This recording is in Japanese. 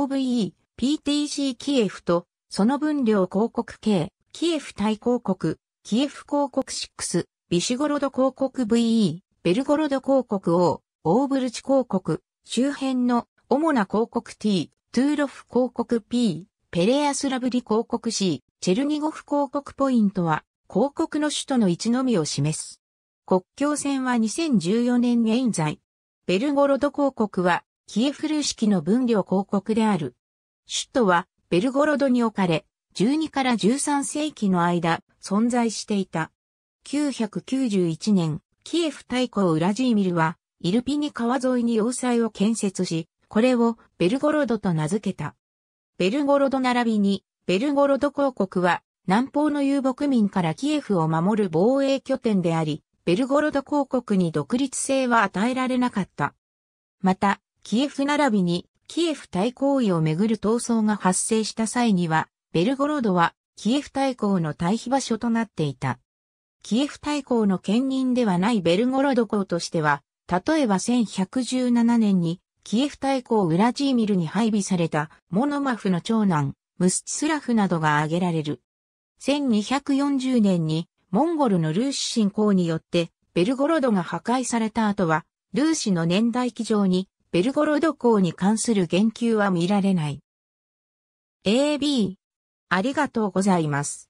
OVE、PTC キエフと、その分量広告系、キエフ対広告、キエフ広告6、ビシュゴロド広告 VE、ベルゴロド広告 O、オーブルチ広告、周辺の主な広告 T、トゥーロフ広告 P、ペレアスラブリ広告 C、チェルニゴフ広告ポイントは、広告の首都の位置のみを示す。国境線は2014年現在。ベルゴロド広告は、キエフルー式の分量広告である。首都はベルゴロドに置かれ、12から13世紀の間存在していた。991年、キエフ大公ウラジーミルは、イルピニ川沿いに要塞を建設し、これをベルゴロドと名付けた。ベルゴロド並びに、ベルゴロド公国は、南方の遊牧民からキエフを守る防衛拠点であり、ベルゴロド公国に独立性は与えられなかった。また、キエフ並びにキエフ大公位をめぐる闘争が発生した際には、ベルゴロドはキエフ大公の退避場所となっていた。キエフ大公の兼任ではないベルゴロド公としては、例えば1117年にキエフ大公ウラジーミルに配備されたモノマフの長男、ムスチスラフなどが挙げられる。1240年にモンゴルのルーシ侵攻によってベルゴロドが破壊された後は、ルーシの年代記上にベルゴロド港に関する言及は見られない。AB、ありがとうございます。